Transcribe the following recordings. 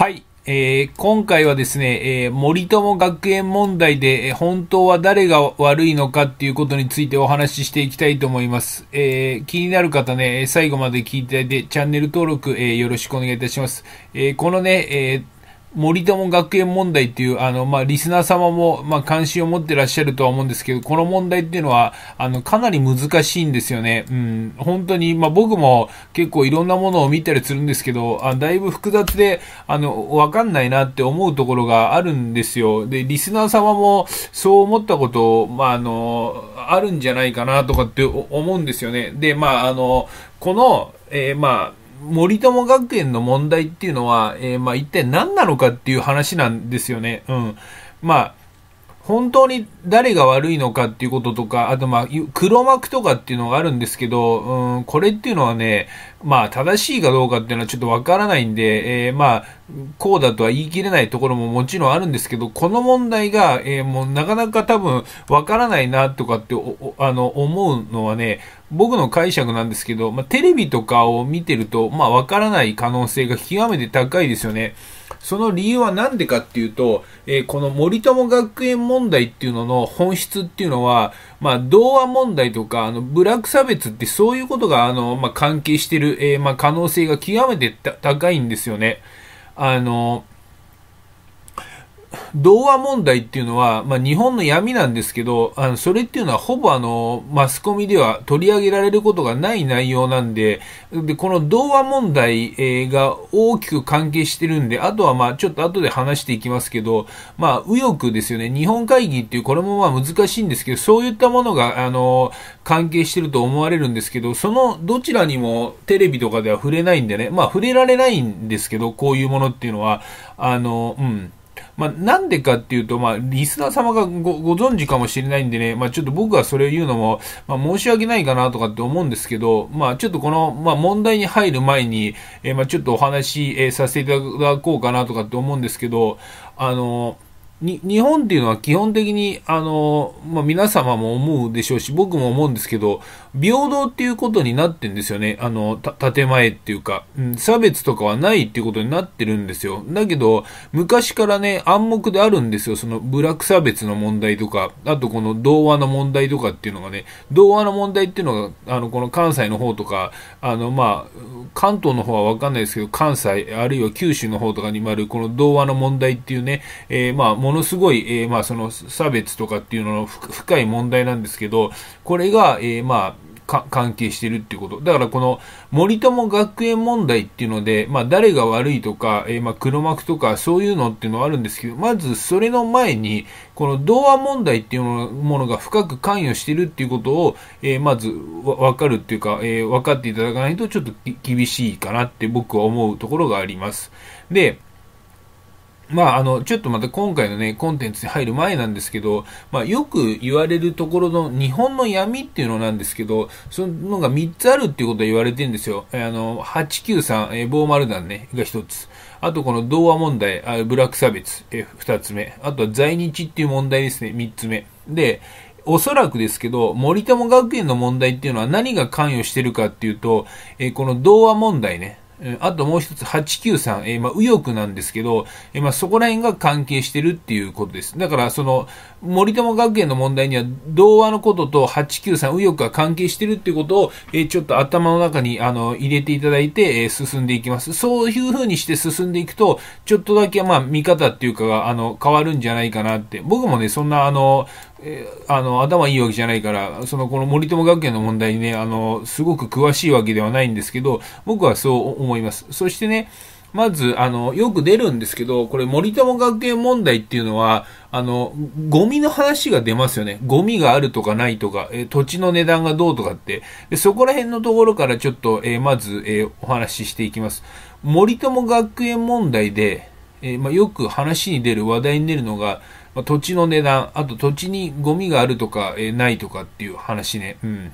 はい。えー、今回はですね、えー、森友学園問題で、えー、本当は誰が悪いのかっていうことについてお話ししていきたいと思います。えー、気になる方ね、最後まで聞いていただいて、チャンネル登録、えよろしくお願いいたします。えこのね、え森友学園問題っていう、あの、まあ、リスナー様も、まあ、関心を持ってらっしゃるとは思うんですけど、この問題っていうのは、あの、かなり難しいんですよね。うん、本当に、まあ、僕も結構いろんなものを見たりするんですけど、あだいぶ複雑で、あの、わかんないなって思うところがあるんですよ。で、リスナー様もそう思ったことまあ、あの、あるんじゃないかなとかって思うんですよね。で、まあ、あの、この、えー、まあ、森友学園の問題っていうのは、えー、まあ、一体何なのかっていう話なんですよね。うん。まあ、本当に誰が悪いのかっていうこととか、あとまあ、黒幕とかっていうのがあるんですけど、うん、これっていうのはね、まあ、正しいかどうかっていうのはちょっとわからないんで、えー、まあ、こうだとは言い切れないところももちろんあるんですけど、この問題が、えー、もうなかなか多分わからないなとかってあの思うのはね、僕の解釈なんですけど、まあ、テレビとかを見てると、まあわからない可能性が極めて高いですよね。その理由は何でかっていうと、えー、この森友学園問題っていうのの本質っていうのは、まあ、童話問題とか、あの、ブラック差別ってそういうことが、あの、まあ、関係してる、えー、まあ、可能性が極めて高いんですよね。あの童話問題っていうのは、まあ、日本の闇なんですけど、あのそれっていうのはほぼあのマスコミでは取り上げられることがない内容なんで、でこの童話問題、が大きく関係してるんで、あとはまあちょっと後で話していきますけど、まあ、右翼ですよね、日本会議っていう、これもまあ難しいんですけど、そういったものがあの関係してると思われるんですけど、そのどちらにもテレビとかでは触れないんでね、まあ、触れられないんですけど、こういうものっていうのは、あの、うん。まあ、なんでかっていうと、まあ、リスナー様がごご存知かもしれないんでね、まあ、ちょっと僕がそれを言うのも、まあ、申し訳ないかなとかって思うんですけど、まあ、ちょっとこの、まあ、問題に入る前に、えー、まあ、ちょっとお話し、えー、させていただこうかなとかって思うんですけど、あのに日本っていうのは基本的に、あの、まあ、皆様も思うでしょうし、僕も思うんですけど、平等っていうことになってんですよね。あの、建前っていうか、うん、差別とかはないっていうことになってるんですよ。だけど、昔からね、暗黙であるんですよ。その、部落差別の問題とか、あとこの童話の問題とかっていうのがね、童話の問題っていうのが、あの、この関西の方とか、あの、まあ、関東の方はわかんないですけど、関西、あるいは九州の方とかにもある、この童話の問題っていうね、えー、まあ、ものすごい、えー、まあ、その、差別とかっていうのの深い問題なんですけど、これが、えー、まあ、関係してるっていうこと。だからこの森友学園問題っていうので、まあ誰が悪いとか、えー、まあ黒幕とかそういうのっていうのはあるんですけど、まずそれの前に、この童話問題っていうものが深く関与してるっていうことを、えー、まずわかるっていうか、えー、分かっていただかないとちょっと厳しいかなって僕は思うところがあります。で、まあ、あの、ちょっとまた今回のね、コンテンツに入る前なんですけど、まあ、よく言われるところの日本の闇っていうのなんですけど、そののが3つあるっていうことは言われてるんですよ。あの、893、えー、棒丸団ね、が1つ。あとこの童話問題、あブラック差別、え2つ目。あとは在日っていう問題ですね、3つ目。で、おそらくですけど、森友学園の問題っていうのは何が関与してるかっていうと、えー、この童話問題ね、えあともう一つ、893、えー、まあ、右翼なんですけど、えー、まあ、そこら辺が関係してるっていうことです。だから、その、森友学園の問題には、童話のことと893、右翼が関係してるっていうことを、えー、ちょっと頭の中に、あの、入れていただいて、え進んでいきます。そういう風にして進んでいくと、ちょっとだけ、まあ、見方っていうかが、あの、変わるんじゃないかなって。僕もね、そんな、あの、えあの頭いいわけじゃないから、そのこの森友学園の問題にねあの、すごく詳しいわけではないんですけど、僕はそう思います。そしてね、まず、あの、よく出るんですけど、これ、森友学園問題っていうのは、あの、ゴミの話が出ますよね。ゴミがあるとかないとか、え土地の値段がどうとかって。でそこら辺のところからちょっと、えまず、えー、お話ししていきます。森友学園問題で、えー、まあ、よく話に出る話題に出るのが、まあ、土地の値段、あと土地にゴミがあるとか、えー、ないとかっていう話ね。うん。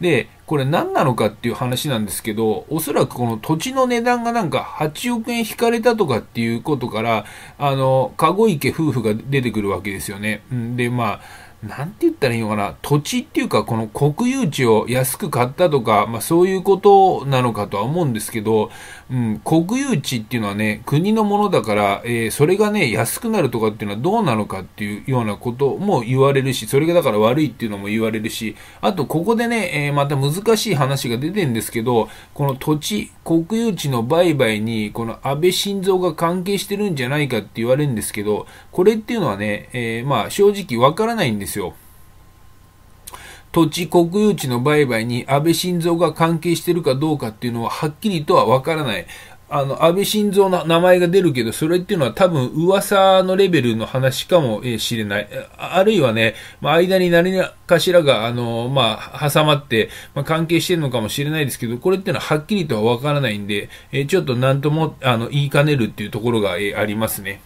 で、これ何なのかっていう話なんですけど、おそらくこの土地の値段がなんか8億円引かれたとかっていうことから、あの、籠池夫婦が出てくるわけですよね。で、まあ、なんて言ったらいいのかな、土地っていうか、この国有地を安く買ったとか、まあそういうことなのかとは思うんですけど、うん、国有地っていうのはね、国のものだから、えー、それがね、安くなるとかっていうのはどうなのかっていうようなことも言われるし、それがだから悪いっていうのも言われるし、あと、ここでね、えー、また難しい話が出てんですけど、この土地、国有地の売買に、この安倍晋三が関係してるんじゃないかって言われるんですけど、これっていうのはね、えー、まあ、正直わからないんですよ。土地国有地の売買に安倍晋三が関係してるかどうかっていうのははっきりとはわからない。あの、安倍晋三の名前が出るけど、それっていうのは多分噂のレベルの話かもしれない。あるいはね、ま間に何かしらが、あの、まあ、挟まって、まあ、関係してるのかもしれないですけど、これっていうのははっきりとはわからないんで、えちょっと何とも、あの、言いかねるっていうところが、えありますね。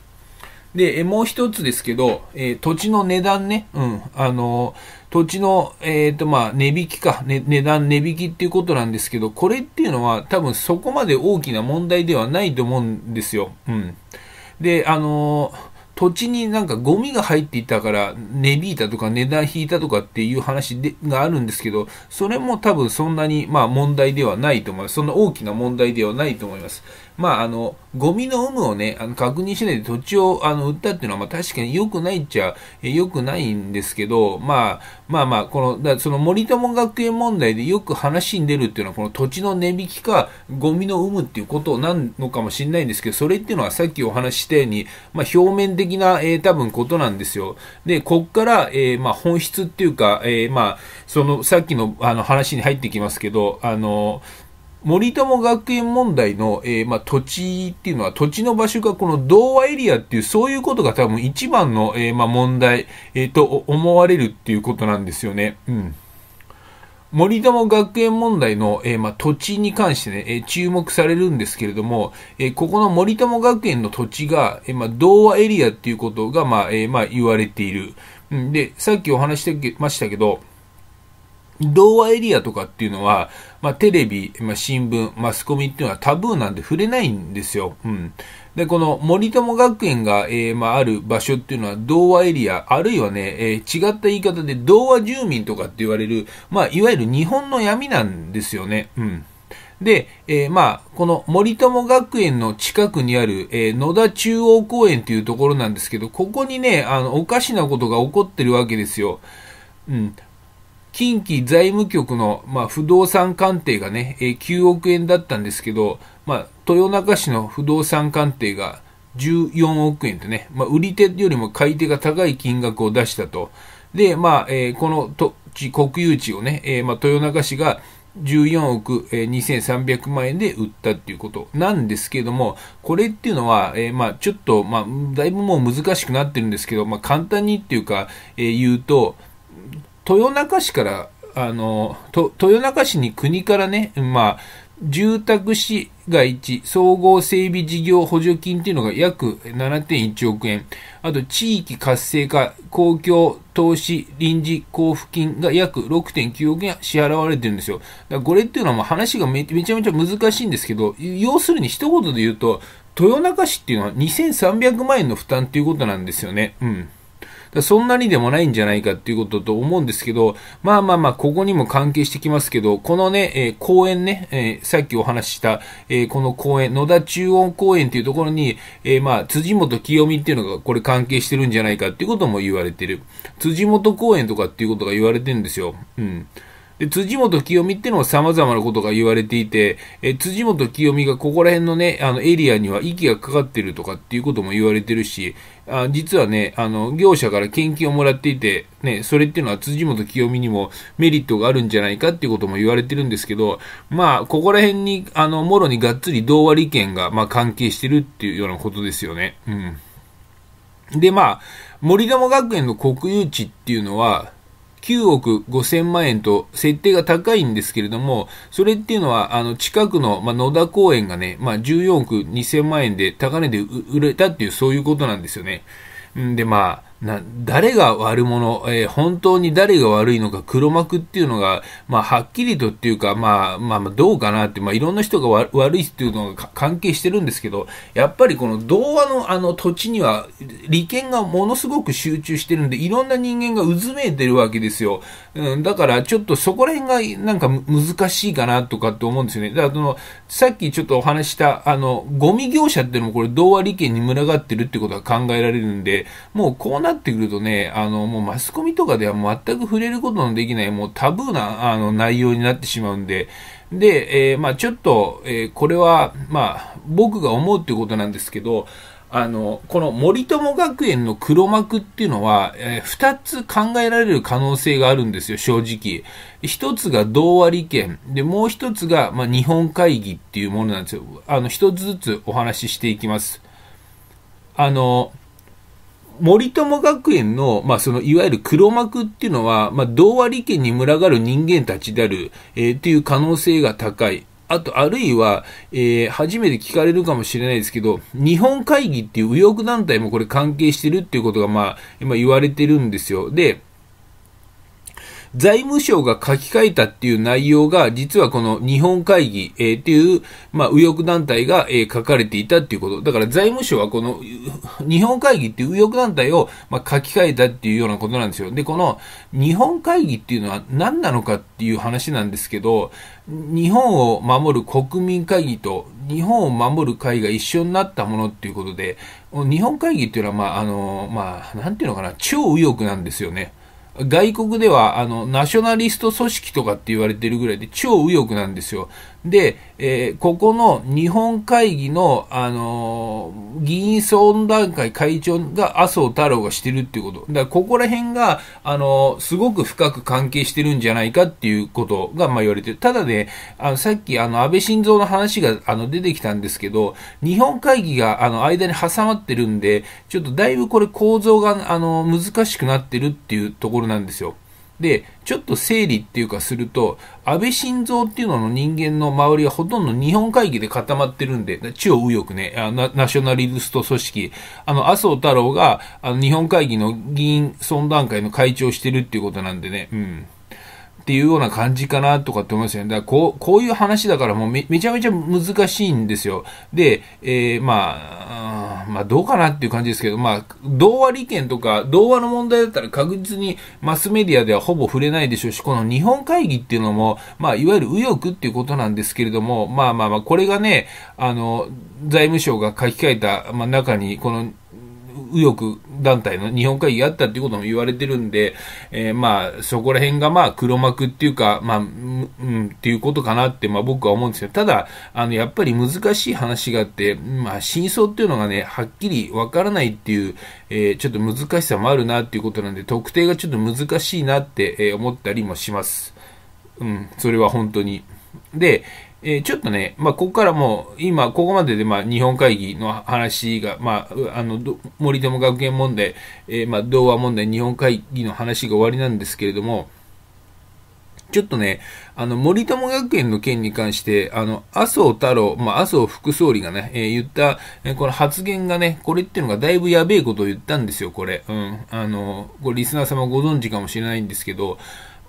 で、もう一つですけど、えー、土地の値段ね、うん、あの、土地の、えっ、ー、と、まあ、値引きか、ね、値段値引きっていうことなんですけど、これっていうのは多分そこまで大きな問題ではないと思うんですよ。うん。で、あの土地になんかゴミが入っていたから値引いたとか値段引いたとかっていう話でがあるんですけど、それも多分そんなにまあ問題ではないと思います。そんな大きな問題ではないと思います。まあ、あの、ゴミの有無をね、あの確認しないで土地をあの売ったっていうのは、まあ、確かに良くないっちゃ良くないんですけど、まあ、まあまあ、この、だその森友学園問題でよく話に出るっていうのは、この土地の値引きか、ゴミの有無っていうことなんのかもしれないんですけど、それっていうのはさっきお話したように、まあ、表面的な、えー、多分ことなんですよ。で、こっから、えー、まあ、本質っていうか、えー、まあ、その、さっきのあの話に入ってきますけど、あの、森友学園問題の、えー、まあ、土地っていうのは、土地の場所がこの童話エリアっていう、そういうことが多分一番の、えー、まあ、問題、えー、と思われるっていうことなんですよね。うん。森友学園問題の、えー、ま土地に関してね、えー、注目されるんですけれども、えー、ここの森友学園の土地が、えま童話エリアっていうことが、まあ、えま言われている。うん、で、さっきお話してましたけど、童話エリアとかっていうのは、まあ、テレビ、まあ、新聞、マスコミっていうのはタブーなんで触れないんですよ。うん。で、この森友学園が、えー、まあ、ある場所っていうのは、童話エリア、あるいはね、えー、違った言い方で、童話住民とかって言われる、まあ、いわゆる日本の闇なんですよね。うん。で、えー、まあ、この森友学園の近くにある、えー、野田中央公園というところなんですけど、ここにね、あの、おかしなことが起こってるわけですよ。うん。近畿財務局の、まあ、不動産鑑定がね、えー、9億円だったんですけど、まあ、豊中市の不動産鑑定が14億円とね、まあ、売り手よりも買い手が高い金額を出したと。で、まあ、えー、この土地、国有地をね、えー、まあ、豊中市が14億、2300万円で売ったっていうことなんですけども、これっていうのは、えー、まあ、ちょっと、まあ、だいぶもう難しくなってるんですけど、まあ、簡単にっていうか、えー、言うと、豊中市から、あの、と豊中市に国からね、まあ、住宅市街地総合整備事業補助金っていうのが約7.1億円。あと、地域活性化、公共投資臨時交付金が約6.9億円支払われてるんですよ。だからこれっていうのはもう話がめめちゃめちゃ難しいんですけど、要するに一言で言うと、豊中市っていうのは2300万円の負担っていうことなんですよね。うん。そんなにでもないんじゃないかっていうことと思うんですけど、まあまあまあ、ここにも関係してきますけど、このね、えー、公園ね、えー、さっきお話しした、えー、この公園、野田中央公園っていうところに、えまあ、辻元清美っていうのがこれ関係してるんじゃないかっていうことも言われてる。辻元公園とかっていうことが言われてるんですよ。うん。で辻元清美ってのは様々なことが言われていて、え辻元清美がここら辺のね、あのエリアには息がかかってるとかっていうことも言われてるし、あ実はね、あの、業者から献金をもらっていて、ね、それっていうのは辻元清美にもメリットがあるんじゃないかっていうことも言われてるんですけど、まあ、ここら辺に、あの、もろにがっつり同利権が、まあ、関係してるっていうようなことですよね。うん。で、まあ、森友学園の国有地っていうのは、9億5000万円と設定が高いんですけれども、それっていうのは、あの、近くの、まあ、野田公園がね、まあ、14億2000万円で高値で売れたっていう、そういうことなんですよね。んで、まあ、な誰が悪者、えー、本当に誰が悪いのか黒幕っていうのが、まあ、はっきりとっていうか、まあ、まあ、どうかなって、まあ、いろんな人が悪いっていうのが関係してるんですけど、やっぱりこの童話のあの土地には利権がものすごく集中してるんで、いろんな人間がうずめいてるわけですよ。うん、だからちょっとそこら辺がなんか難しいかなとかって思うんですよね。だからその、さっきちょっとお話した、あの、ゴミ業者っていうのもこれ童話利権に群がってるってことが考えられるんで、もうこうなってくるとね、あの、もうマスコミとかでは全く触れることのできない、もうタブーな、あの、内容になってしまうんで、で、えー、まあ、ちょっと、えー、これは、まあ、僕が思うっていうことなんですけど、あの、この森友学園の黒幕っていうのは、えー、2つ考えられる可能性があるんですよ、正直。1つが同割権、で、もう1つが、まあ、日本会議っていうものなんですよ。あの、1つずつお話ししていきます。あの、森友学園の、まあ、そのいわゆる黒幕っていうのは、まあ、同利権に群がる人間たちである、えー、っていう可能性が高い。あと、あるいは、えー、初めて聞かれるかもしれないですけど、日本会議っていう右翼団体もこれ関係してるっていうことが、まあ、今言われてるんですよ。で、財務省が書き換えたっていう内容が、実はこの日本会議、えー、っていう、まあ、右翼団体が、えー、書かれていたっていうこと。だから財務省はこの、日本会議っていう右翼団体を、まあ、書き換えたっていうようなことなんですよ。で、この日本会議っていうのは何なのかっていう話なんですけど、日本を守る国民会議と日本を守る会が一緒になったものっていうことで、日本会議っていうのは、まあ、あの、まあ、なんていうのかな、超右翼なんですよね。外国ではあのナショナリスト組織とかって言われてるぐらいで超右翼なんですよ。で、えー、ここの日本会議の、あのー、議員相談会会長が麻生太郎がしてるっていうこと。だからここら辺が、あのー、すごく深く関係してるんじゃないかっていうことが、まあ、言われてる。ただね、あの、さっき、あの、安倍晋三の話が、あの、出てきたんですけど、日本会議が、あの、間に挟まってるんで、ちょっとだいぶこれ構造が、あの、難しくなってるっていうところなんですよ。で、ちょっと整理っていうかすると、安倍晋三っていうのの人間の周りはほとんど日本会議で固まってるんで、超右翼ね、ナナショナリスト組織、あの、麻生太郎があの日本会議の議員尊談会の会長をしてるっていうことなんでね、うん。っていうような感じかなとかって思いますよね。だからこう、こういう話だからもうめちゃめちゃ難しいんですよ。で、えー、まあ、まあ、どうかなっていう感じですけど、まあ、童話利権とか、童話の問題だったら確実にマスメディアではほぼ触れないでしょうし、この日本会議っていうのも、まあ、いわゆる右翼っていうことなんですけれども、まあまあまあ、これがね、あの、財務省が書き換えた、まあ、中に、この、右翼団体の日本会議があったっていうことも言われてるんで、えー、まあ、そこら辺がまあ、黒幕っていうか、まあ、うん、っていうことかなって、まあ僕は思うんですけど、ただ、あの、やっぱり難しい話があって、まあ、真相っていうのがね、はっきりわからないっていう、えー、ちょっと難しさもあるなっていうことなんで、特定がちょっと難しいなって、え思ったりもします。うん、それは本当に。で、えー、ちょっとね、まあ、ここからもう、今、ここまでで、まあ、日本会議の話が、まあ、あの、森友学園問題、えー、まあ、童話問題、日本会議の話が終わりなんですけれども、ちょっとね、あの、森友学園の件に関して、あの、麻生太郎、まあ、麻生副総理がね、えー、言った、えー、この発言がね、これっていうのがだいぶやべえことを言ったんですよ、これ。うん。あの、これリスナー様ご存知かもしれないんですけど、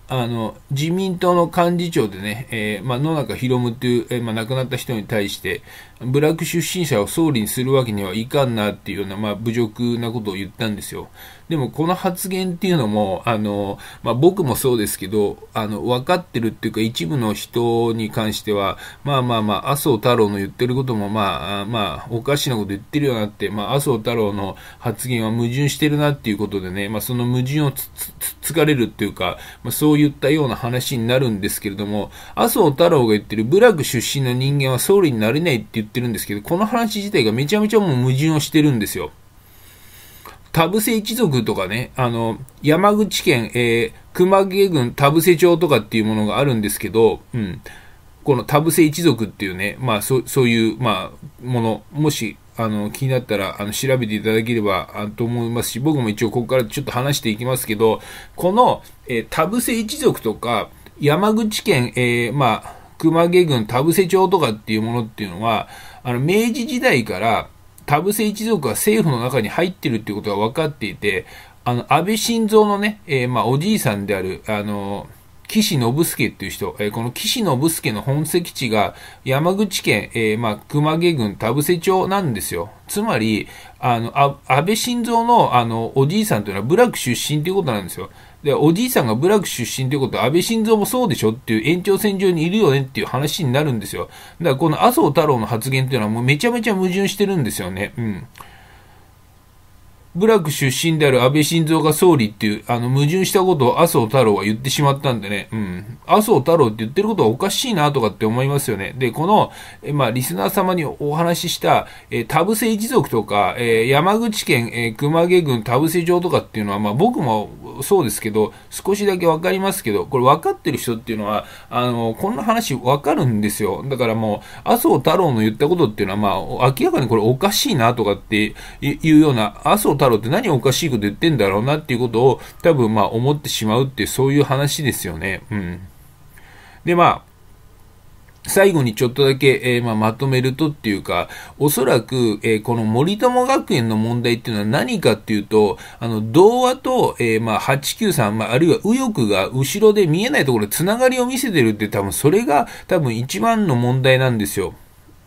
あの、自民党の幹事長でね、えー、まあ、野中博夢という、えー、まあ、亡くなった人に対して、ブラック出身者を総理にするわけにはいかんなっていうような、まあ、侮辱なことを言ったんですよ。でも、この発言っていうのも、あの、まあ、僕もそうですけど、あの、分かってるっていうか、一部の人に関しては、まあまあまあ、麻生太郎の言ってることも、まあ、まあ、おかしなこと言ってるようになって、まあ、麻生太郎の発言は矛盾してるなっていうことでね、まあ、その矛盾をつ、つ、つかれるっていうか、まあ、そうそういったような話になるんですけれども、麻生太郎が言ってる部落出身の人間は総理になれないって言ってるんですけど、この話自体がめちゃめちゃもう矛盾をしてるんですよ。田伏一族とかね、あの、山口県、えー、熊毛郡田伏町とかっていうものがあるんですけど、うん、この田伏一族っていうね、まあそういう、まあ、もの、もしあの、気になったら、あの、調べていただければあと思いますし、僕も一応ここからちょっと話していきますけど、この、えー、田伏一族とか、山口県、えー、まあ、熊毛郡田伏町とかっていうものっていうのは、あの、明治時代から田伏一族は政府の中に入ってるっていうことが分かっていて、あの、安倍晋三のね、えー、まあ、おじいさんである、あのー岸信介っていう人、えー、この岸信介の本籍地が山口県、えー、まあ、熊毛郡田伏町なんですよ。つまり、あの、あ安倍晋三の、あの、おじいさんというのは部落出身ということなんですよ。で、おじいさんが部落出身ということは安倍晋三もそうでしょっていう延長線上にいるよねっていう話になるんですよ。だからこの麻生太郎の発言というのはもうめちゃめちゃ矛盾してるんですよね。うん。部落出身である安倍晋三が総理っていう、あの、矛盾したことを麻生太郎は言ってしまったんでね、うん。麻生太郎って言ってることはおかしいなとかって思いますよね。で、この、えまあ、リスナー様にお話しした、え田伏一族とか、え山口県、え熊毛郡田伏城とかっていうのは、まあ、僕もそうですけど、少しだけわかりますけど、これ分かってる人っていうのは、あの、こんな話わかるんですよ。だからもう、麻生太郎の言ったことっていうのは、まあ、明らかにこれおかしいなとかっていうような、麻生太太郎って何おかしいこと言ってんだろうなっていうことを多分まあ思ってしまうってそういう話ですよね。うん。でまあ、最後にちょっとだけ、えー、まあ、まとめるとっていうか、おそらく、えー、この森友学園の問題っていうのは何かっていうと、あの、童話と、えー、まあ、893、まあ、あるいは右翼が後ろで見えないところでつながりを見せてるって多分それが多分一番の問題なんですよ。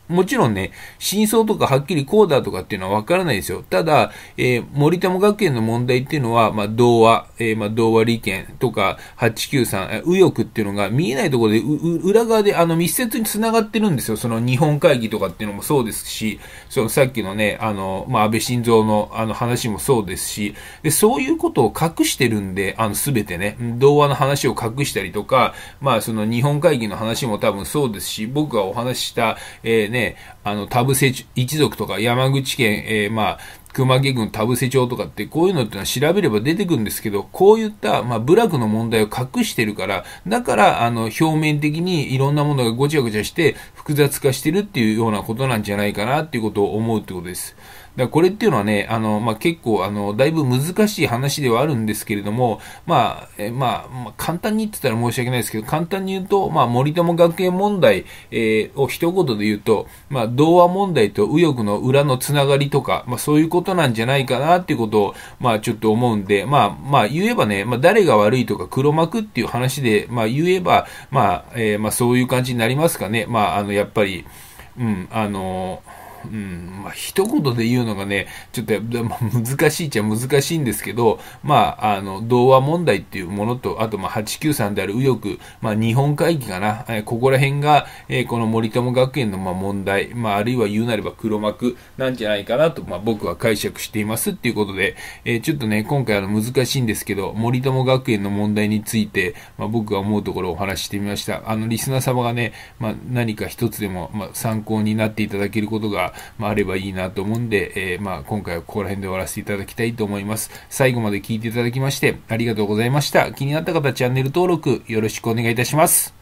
もちろんね、真相とかはっきりこうだとかっていうのはわからないですよ。ただ、えー、森友学園の問題っていうのは、まあ、童話、えー、まあ、童話利権とか、893、右翼っていうのが見えないところで、裏側であの密接に繋がってるんですよ。その日本会議とかっていうのもそうですし、そのさっきのね、あの、まあ、安倍晋三のあの話もそうですし、で、そういうことを隠してるんで、あの、すべてね、童話の話を隠したりとか、まあ、その日本会議の話も多分そうですし、僕がお話した、えー、ね、ね、あの、田伏一族とか山口県、えー、まあ、熊毛郡田伏町とかってこういうのってのは調べれば出てくるんですけどこういった、まあ、部落の問題を隠してるからだからあの表面的にいろんなものがごちゃごちゃして複雑化してるっていうようなことなんじゃないかなっていうことを思うってことです。だこれっていうのはね、あの、まあ、結構、あの、だいぶ難しい話ではあるんですけれども、まあ、えまあ、まあ、簡単に言ってたら申し訳ないですけど、簡単に言うと、まあ、森友学園問題、えー、を一言で言うと、まあ、童話問題と右翼の裏のつながりとか、まあ、そういうことなんじゃないかなっていうことを、まあ、ちょっと思うんで、まあ、まあ、言えばね、まあ、誰が悪いとか黒幕っていう話で、まあ、言えば、まあ、えー、まあ、そういう感じになりますかね。まあ、あの、やっぱり、うん、あのーうん、まあ、一言で言うのがね、ちょっと難しいっちゃ難しいんですけど、まあ、あの、童話問題っていうものと、あと、まあ、893である右翼、まあ、日本会議かな、えここら辺が、えこの森友学園の、まあ、問題、まあ、あるいは言うなれば黒幕なんじゃないかなと、まあ、僕は解釈していますっていうことで、えちょっとね、今回あの、難しいんですけど、森友学園の問題について、まあ、僕が思うところをお話ししてみました。あの、リスナー様がね、まあ、何か一つでも、まあ、参考になっていただけることが、まあ、あればいいなと思うんで、えー、まあ、今回はここら辺で終わらせていただきたいと思います。最後まで聞いていただきまして、ありがとうございました。気になった方、チャンネル登録よろしくお願いいたします。